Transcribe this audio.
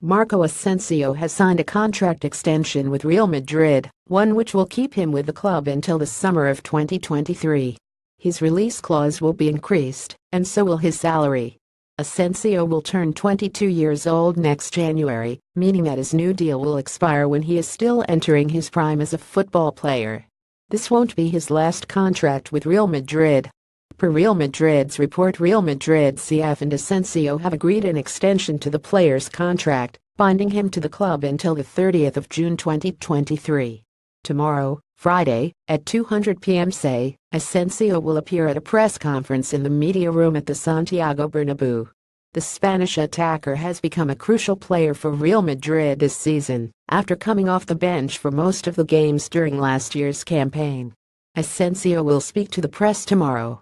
Marco Asensio has signed a contract extension with Real Madrid, one which will keep him with the club until the summer of 2023. His release clause will be increased, and so will his salary. Asensio will turn 22 years old next January, meaning that his new deal will expire when he is still entering his prime as a football player. This won't be his last contract with Real Madrid, Per Real Madrid's report Real Madrid CF and Asensio have agreed an extension to the player's contract, binding him to the club until the 30th of June 2023. Tomorrow, Friday, at 200 p.m. say, Asensio will appear at a press conference in the media room at the Santiago Bernabeu. The Spanish attacker has become a crucial player for Real Madrid this season, after coming off the bench for most of the games during last year's campaign. Asensio will speak to the press tomorrow.